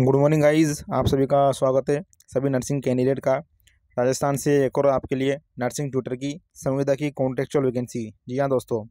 good morning guys आप सभी का स्वागत है सभी नर्सिंग कैंडिडेट का राजस्थान से एक और आपके लिए नर्सिंग ट्यूटर की संविदा की कॉन्ट्रेक्चुअल वैकेंसी जी हाँ दोस्तों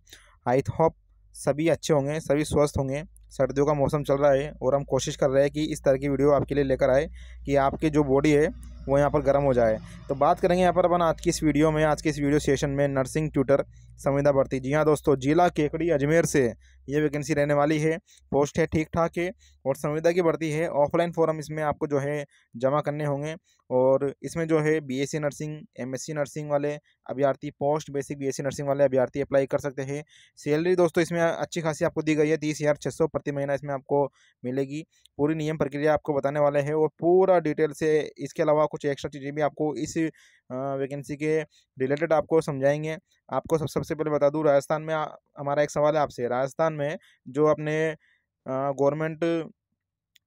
आई होप सभी अच्छे होंगे सभी स्वस्थ होंगे सर्दियों का मौसम चल रहा है और हम कोशिश कर रहे हैं कि इस तरह की वीडियो आपके लिए लेकर आए कि आपकी जो बॉडी है वो यहाँ पर गर्म हो जाए तो बात करेंगे यहाँ पर अपन आज की इस वीडियो में आज के इस वीडियो सेशन में नर्सिंग ट्यूटर संविदा भर्ती जी हाँ दोस्तों जिला केकड़ी अजमेर से ये वैकेंसी रहने वाली है पोस्ट है ठीक ठाक है और संविदा की भर्ती है ऑफलाइन फॉर्म इसमें आपको जो है जमा करने होंगे और इसमें जो है बीएससी नर्सिंग एमएससी नर्सिंग वाले अभ्यर्थी पोस्ट बेसिक बीएससी नर्सिंग वाले अभ्यर्थी अप्लाई कर सकते हैं सैलरी दोस्तों इसमें अच्छी खासी आपको दी गई है तीस हज़ार छः सौ प्रति महीना इसमें आपको मिलेगी पूरी नियम प्रक्रिया आपको बताने वाले हैं और पूरा डिटेल से इसके अलावा कुछ एक्स्ट्रा चीज़ें भी आपको इस वैकेंसी के रिलेटेड आपको समझाएंगे आपको सब सबसे पहले बता दूँ राजस्थान में हमारा एक सवाल है आपसे राजस्थान में जो अपने गवर्नमेंट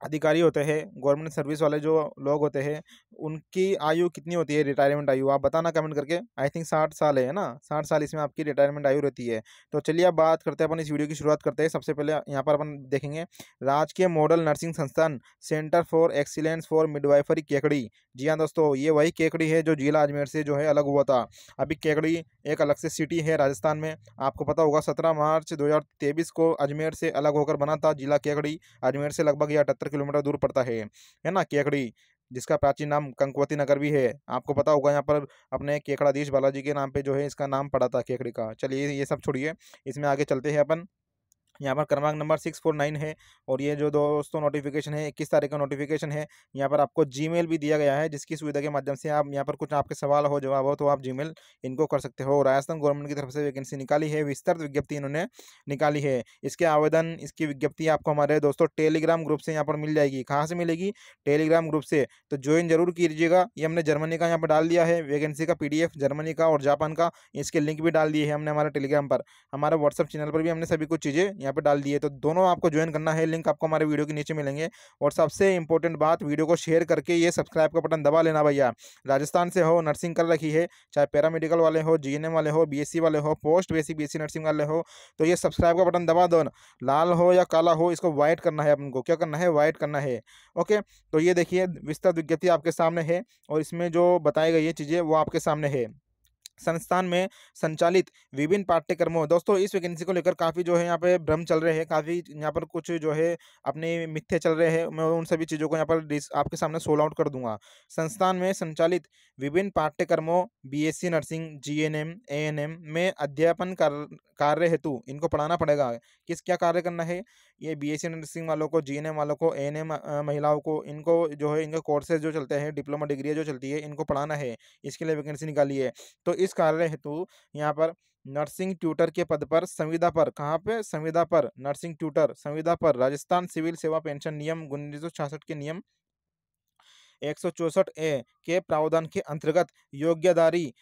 अधिकारी होते हैं गवर्नमेंट सर्विस वाले जो लोग होते हैं उनकी आयु कितनी होती है रिटायरमेंट आयु आप बताना कमेंट करके आई थिंक साठ साल है ना साठ साल इसमें आपकी रिटायरमेंट आयु रहती है तो चलिए आप बात करते हैं अपन इस वीडियो की शुरुआत करते हैं सबसे पहले यहाँ पर अपन देखेंगे राजकीय मॉडल नर्सिंग संस्थान centre for excellence for midwifery Kekri जी हाँ दोस्तों ये वही केकड़ी है जो जिला अजमेर से जो है अलग हुआ था अभी केकड़ी एक अलग से सिटी है राजस्थान में आपको पता होगा सत्रह मार्च दो को अजमेर से अलग होकर बना था जिला केकड़ी अजमेर से लगभग यह अठहत्तर किलोमीटर किलोमीटर दूर पड़ता है है ना केकड़ी जिसका प्राचीन नाम कंकवती नगर भी है आपको पता होगा यहाँ पर अपने केकड़ाधीश बालाजी के नाम पे जो है इसका नाम पड़ा था केकड़ी का चलिए ये सब छोड़िए इसमें आगे चलते हैं अपन यहाँ पर क्रमांक नंबर सिक्स फोर नाइन है और ये जो दोस्तों नोटिफिकेशन है इक्कीस तारीख का नोटिफिकेशन है यहाँ पर आपको जी भी दिया गया है जिसकी सुविधा के माध्यम से आप यहाँ पर कुछ आपके सवाल हो जवाब हो तो आप जी इनको कर सकते हो राजस्थान गवर्नमेंट की तरफ से वैकेंसी निकाली है विस्तृत विज्ञप्ति इन्होंने निकाली है इसके आवेदन इसकी विज्ञप्ति आपको हमारे दोस्तों टेलीग्राम ग्रुप से यहाँ पर मिल जाएगी कहाँ से मिलेगी टेलीग्राम ग्रुप से तो ज्वाइन जरूर कीजिएगा ये हमने जर्मनी का यहाँ पर डाल दिया है वैकेंसी का पी जर्मनी का और जापान का इसके लिंक भी डाल दिए है हमने हमारे टेलीग्राम पर हमारे व्हाट्सअप चैनल पर भी हमने सभी कुछ चीज़ें यहाँ पे डाल दिए तो दोनों आपको ज्वाइन करना है लिंक आपको हमारे वीडियो के नीचे मिलेंगे और सबसे इंपॉर्टेंट बात वीडियो को शेयर करके ये सब्सक्राइब का बटन दबा लेना भैया राजस्थान से हो नर्सिंग कर रखी है चाहे पैरामेडिकल वाले हो जी वाले हो बी वाले हो पोस्ट बेसिक बी नर्सिंग वाले हो तो ये सब्सक्राइब का बटन दबा दो लाल हो या काला हो इसको व्हाइट करना है अपन को क्या करना है व्हाइट करना है ओके तो ये देखिए विस्तृत विज्ञप्ति आपके सामने है और इसमें जो बताई गई है चीज़ें वो आपके सामने है संस्थान में संचालित विभिन्न पाठ्यक्रमों दोस्तों इस वैकेंसी को लेकर काफ़ी जो है यहाँ पे भ्रम चल रहे हैं काफ़ी यहाँ पर कुछ जो है अपने मिथ्य चल रहे हैं मैं उन सभी चीज़ों को यहाँ पर आपके सामने सोल आउट कर दूंगा संस्थान में संचालित विभिन्न पाठ्यक्रमों बीएससी नर्सिंग जीएनएम एएनएम में अध्यापन कार्य हेतु इनको पढ़ाना पड़ेगा किस क्या कार्य करना है ये बीएससी नर्सिंग वालों को जीएनएम वालों को एएनएम महिलाओं को इनको जो है इनके कोर्सेज जो चलते हैं डिप्लोमा डिग्री जो चलती है इनको पढ़ाना है इसके लिए वैकेंसी निकाली है तो इस कार्य हेतु यहाँ पर नर्सिंग ट्यूटर के पद पर संविदा पर कहाँ पे संविदा पर नर्सिंग ट्यूटर संविदा पर राजस्थान सिविल सेवा पेंशन नियम उन्नीस के नियम एक ए के प्रावधान के अंतर्गत योग्यधारी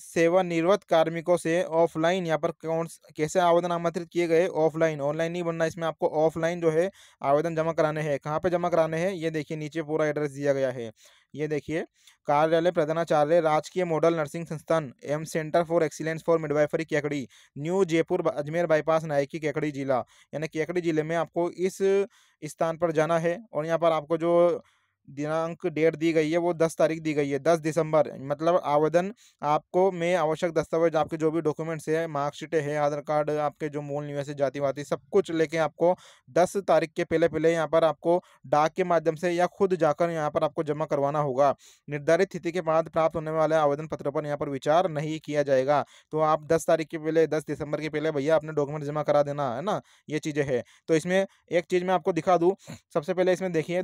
सेवानिवृत्त कार्मिकों से ऑफलाइन यहाँ पर कौन कैसे आवेदन आमंत्रित किए गए ऑफलाइन ऑनलाइन नहीं बनना इसमें आपको ऑफलाइन जो है आवेदन जमा कराने हैं कहाँ पे जमा कराने हैं ये देखिए नीचे पूरा एड्रेस दिया गया है ये देखिए कार्यालय प्रधानाचार्य राजकीय मॉडल नर्सिंग संस्थान M centre for excellence for midwifery Kekri new Jaipur Ajmer bypass नायकी केकड़ी जिला यानी केकड़ी जिले में आपको इस स्थान पर जाना है और यहाँ पर आपको जो दिनांक डेट दी गई है वो दस तारीख दी गई है दस दिसंबर मतलब आवेदन आपको में आवश्यक दस्तावेज आपके जो भी डॉक्यूमेंट्स है मार्कशीट हैं आधार कार्ड आपके जो मूल निवासी जाति वाति सब कुछ लेके आपको दस तारीख के पहले पहले यहाँ पर आपको डाक के माध्यम से या खुद जाकर यहाँ पर आपको जमा करवाना होगा निर्धारित तिथि के बाद प्राप्त होने वाले आवेदन पत्र पर यहाँ पर विचार नहीं किया जाएगा तो आप दस तारीख के पहले दस दिसंबर के पहले भैया अपने डॉक्यूमेंट जमा करा देना है ना ये चीज़ें है तो इसमें एक चीज़ मैं आपको दिखा दूँ सबसे पहले इसमें देखिए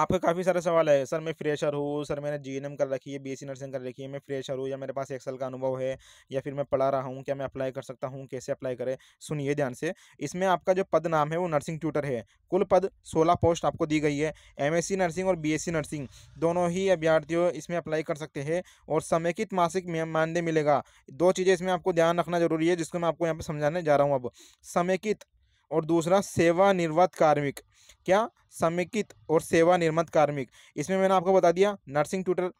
आपका काफ़ी सारे सवाल है सर मैं फ्रेशर हूँ सर मैंने जी कर रखी है बीएससी नर्सिंग कर रखी है मैं फ्रेशर हूँ या मेरे पास एक साल का अनुभव है या फिर मैं पढ़ा रहा हूँ क्या मैं अप्लाई कर सकता हूँ कैसे अप्लाई करें सुनिए ध्यान से इसमें आपका जो पद नाम है वो नर्सिंग ट्यूटर है कुल पद सोलह पोस्ट आपको दी गई है एम नर्सिंग और बी नर्सिंग दोनों ही अभ्यर्थियों इसमें अप्लाई कर सकते हैं और समेकित मासिक मानदेय मिलेगा दो चीज़ें इसमें आपको ध्यान रखना जरूरी है जिसको मैं आपको यहाँ पर समझाने जा रहा हूँ अब समेकित और दूसरा निर्वत कार्मिक क्या समेकित और निर्मत कार्मिक इसमें मैंने आपको बता दिया नर्सिंग ट्यूटर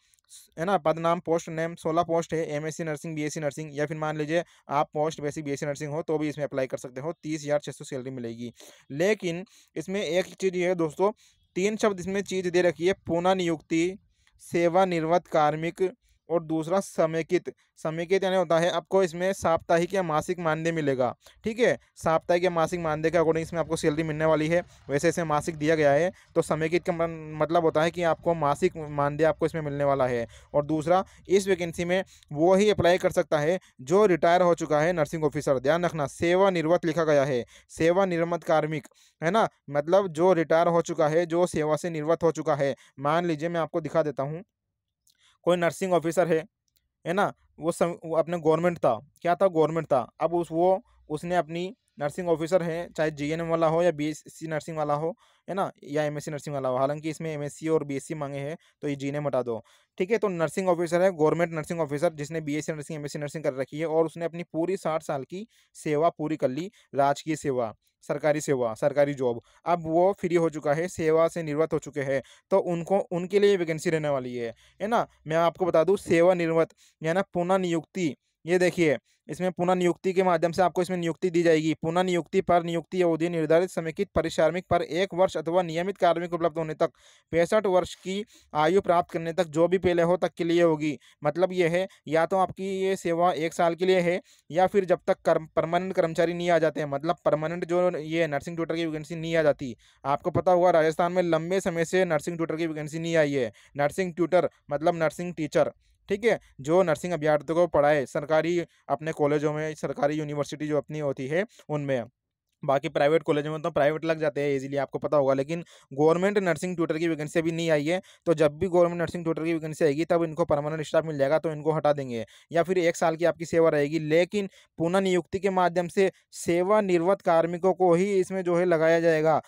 है ना पद नाम पोस्ट नेम सोलह पोस्ट है एमएससी नर्सिंग बीएससी नर्सिंग या फिर मान लीजिए आप पोस्ट बेसिक बीएससी नर्सिंग हो तो भी इसमें अप्लाई कर सकते हो तीस हज़ार छः सौ सैलरी मिलेगी लेकिन इसमें एक चीज़ ये है दोस्तों तीन शब्द इसमें चीज़ दे रखी है पुनः नियुक्ति निर्वत कार्मिक और दूसरा समेकित समेकित यानी होता है आपको इसमें साप्ताहिक या मासिक मानदेय मिलेगा ठीक है साप्ताहिक या मासिक मानदेय के अकॉर्डिंग इसमें आपको सैलरी मिलने वाली है वैसे इसे मासिक दिया गया है तो समेकित का मतलब होता है कि आपको मासिक मानदेय आपको इसमें मिलने वाला है और दूसरा इस वैकेंसी में वो ही अप्लाई कर सकता है जो रिटायर हो चुका है नर्सिंग ऑफिसर ध्यान रखना सेवानिर्वत लिखा गया है सेवानिर्वत कार्मिक है ना मतलब जो रिटायर हो चुका है जो सेवा से निर्वत हो चुका है मान लीजिए मैं आपको दिखा देता हूँ कोई नर्सिंग ऑफिसर है है ना वो सम वो अपने गवर्नमेंट था क्या था गवर्नमेंट था अब उस वो उसने अपनी नर्सिंग ऑफिसर है चाहे जीएनएम वाला हो या बीएससी नर्सिंग वाला हो है ना या एमएससी नर्सिंग वाला हो हालांकि इसमें एमएससी और बीएससी मांगे हैं तो ये जीएनएम हटा दो ठीक है तो नर्सिंग ऑफिसर है गवर्नमेंट नर्सिंग ऑफिसर जिसने बीएससी नर्सिंग एमएससी नर्सिंग कर रखी है और उसने अपनी पूरी साठ साल की सेवा पूरी कर ली राजकीय सेवा सरकारी सेवा सरकारी जॉब अब वो फ्री हो चुका है सेवा से निर्वृत हो चुके हैं तो उनको उनके लिए वैकेंसी रहने वाली है है ना मैं आपको बता दूँ सेवा निर्वत यानी पुनः नियुक्ति ये देखिए इसमें पुनः नियुक्ति के माध्यम से आपको इसमें नियुक्ति दी जाएगी पुनः नियुक्ति पर नियुक्ति अवधि निर्धारित समेकित परिश्रमिक पर एक वर्ष अथवा नियमित कार्मिक उपलब्ध होने तक पैंसठ वर्ष की आयु प्राप्त करने तक जो भी पहले हो तक के लिए होगी मतलब ये है या तो आपकी ये सेवा एक साल के लिए है या फिर जब तक कर्म परमानेंट कर्मचारी नहीं आ जाते हैं मतलब परमानेंट जो ये नर्सिंग ट्यूटर की वैकेंसी नहीं आ जाती आपको पता हुआ राजस्थान में लंबे समय से नर्सिंग ट्यूटर की वैकेंसी नहीं आई है नर्सिंग ट्यूटर मतलब नर्सिंग टीचर ठीक है जो नर्सिंग अभ्यार्थियों को पढ़ाए सरकारी अपने कॉलेजों में सरकारी यूनिवर्सिटी जो अपनी होती है उनमें बाकी प्राइवेट कॉलेज में तो प्राइवेट लग जाते हैं इजीली आपको पता होगा लेकिन गवर्नमेंट नर्सिंग ट्यूटर की वैकेंसी अभी नहीं आई है तो जब भी गवर्नमेंट नर्सिंग ट्यूटर की वैकेंसी आएगी तब इनको परमानेंट स्टाफ मिल जाएगा तो इनको हटा देंगे या फिर एक साल की आपकी सेवा रहेगी लेकिन पुनः नियुक्ति के माध्यम से सेवानिर्वत कार्मिकों को ही इसमें जो है लगाया जाएगा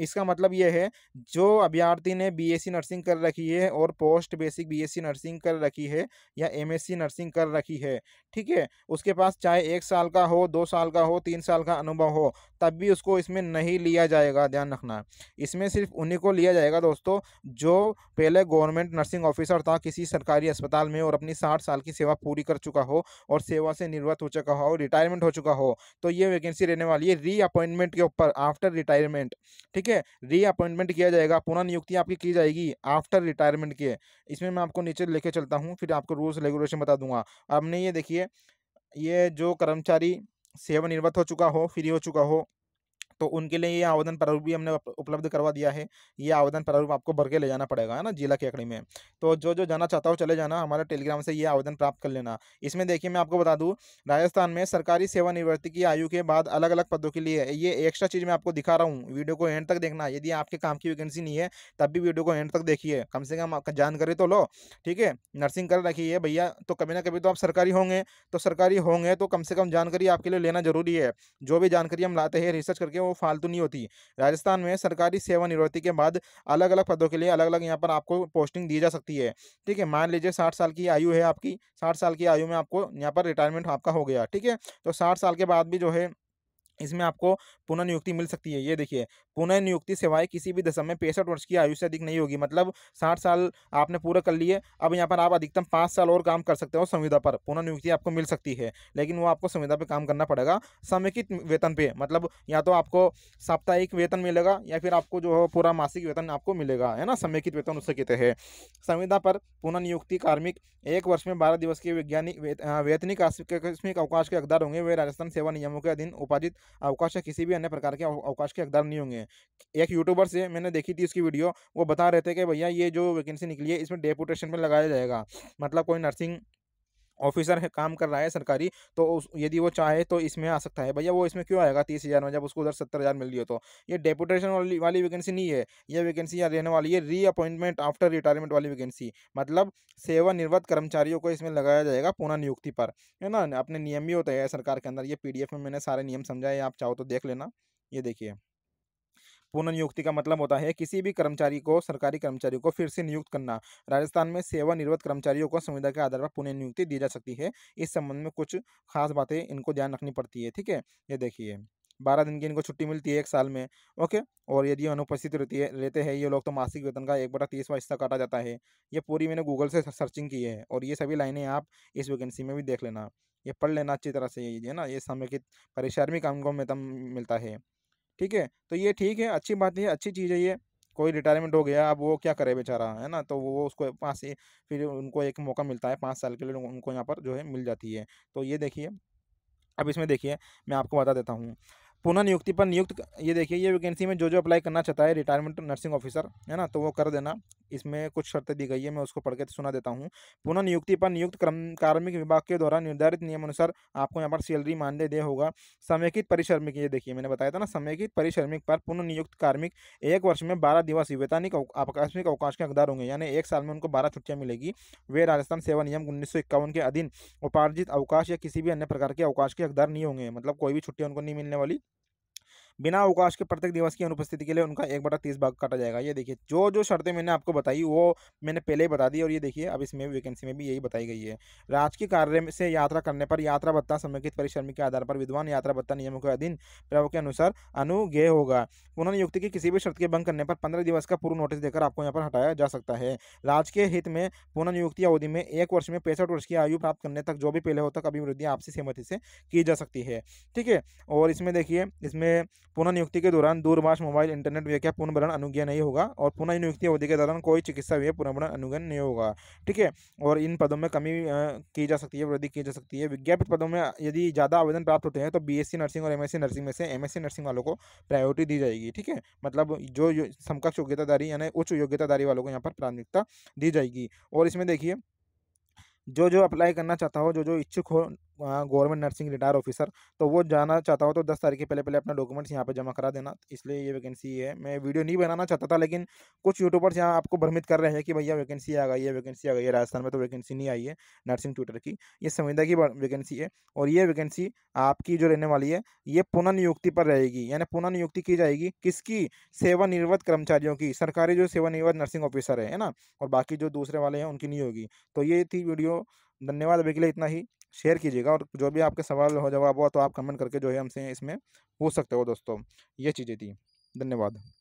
इसका मतलब यह है जो अभ्यार्थी ने बी नर्सिंग e कर रखी है और पोस्ट बेसिक बी नर्सिंग कर रखी है या एम नर्सिंग e कर रखी है ठीक है उसके पास चाहे एक साल का हो दो साल का हो तीन साल का अनुभव हो तब भी उसको इसमें नहीं लिया जाएगा ध्यान रखना इसमें सिर्फ उन्हीं को लिया जाएगा दोस्तों जो पहले गवर्नमेंट नर्सिंग ऑफिसर था किसी सरकारी अस्पताल में और अपनी साठ साल की सेवा पूरी कर चुका हो और सेवा से निर्वृत्त हो चुका हो रिटायरमेंट हो चुका हो तो ये वैकेंसी रहने वाली है रीअपॉइंटमेंट के ऊपर आफ्टर रिटायरमेंट ठीक है रीअपॉइंटमेंट किया जाएगा पुनः नियुक्ति आपकी की जाएगी आफ्टर रिटायरमेंट के इसमें मैं आपको नीचे लेके चलता हूँ फिर आपको रूल्स रेगुलेशन बता दूंगा नहीं ये देखिए ये जो कर्मचारी सेवा निर्वृत्त हो चुका हो फ्री हो चुका हो तो उनके लिए ये आवेदन प्रारूप भी हमने उपलब्ध करवा दिया है ये आवेदन प्रारूप आपको भर के ले जाना पड़ेगा है ना जिला की अकड़ी में तो जो जो जाना चाहता हो चले जाना हमारे टेलीग्राम से ये आवेदन प्राप्त कर लेना इसमें देखिए मैं आपको बता दूँ राजस्थान में सरकारी सेवानिवृत्ति की आयु के बाद अलग अलग पदों के लिए ये एक्स्ट्रा चीज़ मैं आपको दिखा रहा हूँ वीडियो को एंड तक देखना यदि आपके काम की वैकेंसी नहीं है तब भी वीडियो को एंड तक देखिए कम से कम जानकारी तो लो ठीक है नर्सिंग कर रखी है भैया तो कभी ना कभी तो आप सरकारी होंगे तो सरकारी होंगे तो कम से कम जानकारी आपके लिए लेना जरूरी है जो भी जानकारी हम लाते हैं रिसर्च करके वो फालतू नहीं होती राजस्थान में सरकारी सेवानिवृत्ति के बाद अलग अलग पदों के लिए अलग अलग यहाँ पर आपको पोस्टिंग दी जा सकती है ठीक है मान लीजिए साठ साल की आयु है आपकी साठ साल की आयु में आपको यहाँ पर रिटायरमेंट आपका हो गया ठीक है तो साठ साल के बाद भी जो है इसमें आपको पुनर्नियुक्ति मिल सकती है ये देखिए पुनः नियुक्ति सेवाएं किसी भी दशम में पैंसठ वर्ष की आयु से अधिक नहीं होगी मतलब साठ साल आपने पूरे कर लिए अब यहाँ पर आप अधिकतम पाँच साल और काम कर सकते हो संविदा पर पुनर्नियुक्ति आपको मिल सकती है लेकिन वो आपको संविदा पर काम करना पड़ेगा समेकित वेतन पे मतलब या तो आपको साप्ताहिक वेतन मिलेगा या फिर आपको जो है पूरा मासिक वेतन आपको मिलेगा है ना समेकित वेतन उससे कहते हैं संविदा पर पुनर्नियुक्ति कार्मिक एक वर्ष में बारह दिवस के वैज्ञानिक वेतनिक आकस्मिक अवकाश के अकदार होंगे वे राजस्थान सेवा नियमों के अधीन उपाजित अवकाश या किसी भी अन्य प्रकार के अवकाश के हकदार नहीं होंगे एक यूट्यूबर से मैंने देखी थी उसकी वीडियो वो बता रहे थे कि भैया ये जो वैकेंसी निकली है इसमें डेपुटेशन में लगाया जाएगा मतलब कोई नर्सिंग ऑफिसर है काम कर रहा है सरकारी तो उस यदि वो चाहे तो इसमें आ सकता है भैया वो इसमें क्यों आएगा तीस हज़ार में जब उसको उधर सत्तर हज़ार मिल रही हो तो ये डेपुटेशन वाली वाली वैकेंसी नहीं है ये वैकेंसी यहाँ रहने वाली है री अपॉइंटमेंट आफ्टर रिटायरमेंट वाली वैकेंसी मतलब सेवानिवृत्त कर्मचारियों को इसमें लगाया जाएगा पुनः नियुक्ति पर है ना अपने नियम भी होते हैं सरकार के अंदर ये पी में मैंने सारे नियम समझाए आप चाहो तो देख लेना ये देखिए पुनर्नियुक्ति का मतलब होता है किसी भी कर्मचारी को सरकारी कर्मचारी को फिर से नियुक्त करना राजस्थान में सेवानिवृत्त कर्मचारियों को संविदा के आधार पर पुनर्नियुक्ति दी जा सकती है इस संबंध में कुछ खास बातें इनको ध्यान रखनी पड़ती है ठीक है ये देखिए बारह दिन की इनको छुट्टी मिलती है एक साल में ओके और यदि अनुपस्थित रहती है रहते हैं ये लोग तो मासिक वेतन का एक बटा तीसवा हिस्सा काटा जाता है ये पूरी मैंने गूगल से सर्चिंग की है और ये सभी लाइनें आप इस वैकेंसी में भी देख लेना ये पढ़ लेना अच्छी तरह से ये है ना ये समेकित परिश्रमी काम को में मिलता है ठीक है तो ये ठीक है अच्छी बात है अच्छी चीज़ है ये कोई रिटायरमेंट हो गया अब वो क्या करे बेचारा है ना तो वो उसको पाँच से फिर उनको एक मौका मिलता है पाँच साल के लिए उनको यहाँ पर जो है मिल जाती है तो ये देखिए अब इसमें देखिए मैं आपको बता देता हूँ पुनः नियुक्ति पर नियुक्त ये देखिए ये वैकेंसी में जो जो अप्लाई करना चाहता है रिटायरमेंट नर्सिंग ऑफिसर है ना तो वो कर देना इसमें कुछ शर्तें दी गई है मैं उसको पढ़ के सुना देता हूँ पुनः नियुक्ति पर नियुक्त कर्म कार्मिक विभाग के द्वारा निर्धारित नियमानुसार आपको यहाँ पर सैलरी मानदेय दे होगा समेकित परिश्रमिक ये देखिए मैंने बताया था ना समेकित परिश्रमिक पर पुनः नियुक्त कार्मिक एक वर्ष में बारह दिवस वैतानिक आकस्मिक अवकाश के हकदार होंगे यानी एक साल में उनको बारह छुट्टियाँ मिलेगी वे राजस्थान सेवा नियम उन्नीस के अधीन उपार्जित अवकाश या किसी भी अन्य प्रकार के अवकाश के हकदार नहीं होंगे मतलब कोई भी छुट्टी उनको नहीं मिलने वाली बिना अवकाश के प्रत्येक दिवस की अनुपस्थिति के लिए उनका एक बटा तीस भाग काटा जाएगा ये देखिए जो जो शर्तें मैंने आपको बताई वो मैंने पहले ही बता दी और ये देखिए अब इसमें वैकेंसी में भी यही बताई गई है राजकीय कार्य से यात्रा करने पर यात्रा भत्ता समेकित परिश्रमिक के आधार पर विद्वान यात्रा भत्ता नियमों के अधीन प्रयोग के अनुसार अनुगे होगा उन्होंने की किसी भी शर्त के भंग करने पर पंद्रह दिवस का पूर्व नोटिस देकर आपको यहाँ पर हटाया जा सकता है राजकीय हित में पुनर्नियुक्ति अवधि में एक वर्ष में पैंसठ वर्ष की आयु प्राप्त करने तक जो भी पहले हो तक अभिवृद्धि आपसी सहमति से की जा सकती है ठीक है और इसमें देखिए इसमें पुनः नियुक्ति के दौरान दूरभाष मोबाइल इंटरनेट व्यय का पुनर्भरण अनुज्ञा नहीं होगा और पुनः नियुक्ति अवधि के दौरान कोई चिकित्सा व्यय पुनर्भरण अनुज्ञा नहीं होगा ठीक है और इन पदों में कमी की जा सकती है वृद्धि की जा सकती है विज्ञापित पदों में यदि ज़्यादा आवेदन प्राप्त होते हैं तो बी नर्सिंग और एम नर्सिंग में से एम नर्सिंग वालों को प्रायोरिटी दी जाएगी ठीक है मतलब जो समकक्ष योग्यताधारी यानी उच्च योग्यताधारी वालों को यहाँ पर प्राथमिकता दी जाएगी और इसमें देखिए जो जो अप्लाई करना चाहता हो जो जो इच्छुक हो गवर्नमेंट नर्सिंग रिटायर ऑफिसर तो वो जाना चाहता हूँ तो दस तारीख के पहले पहले अपना डॉक्यूमेंट्स यहाँ पे जमा करा देना इसलिए ये वैकेंसी है मैं वीडियो नहीं बनाना चाहता था लेकिन कुछ यूट्यूबर्स यहाँ आपको भ्रमित कर रहे हैं कि भैया वैकेंसी आ गई है वैकेंसी आ गई है राजस्थान में तो वैकेंसी नहीं आई है नर्सिंग ट्यूटर की ये संविदा की वैकेंसी है और ये वैकेंसी आपकी जो रहने वाली है ये पुनर्नियुक्ति पर रहेगी यानी पुनर्नियुक्ति की जाएगी किसकी सेवानिवृत्त कर्मचारियों की सरकारी जो सेवानिवृत्त नर्सिंग ऑफिसर है ना और बाकी जो दूसरे वाले हैं उनकी नहीं होगी तो ये थी वीडियो धन्यवाद अभी के लिए इतना ही शेयर कीजिएगा और जो भी आपके सवाल हो जवाब हो तो आप कमेंट करके जो है हमसे इसमें पूछ सकते हो दोस्तों ये चीज़ें थी धन्यवाद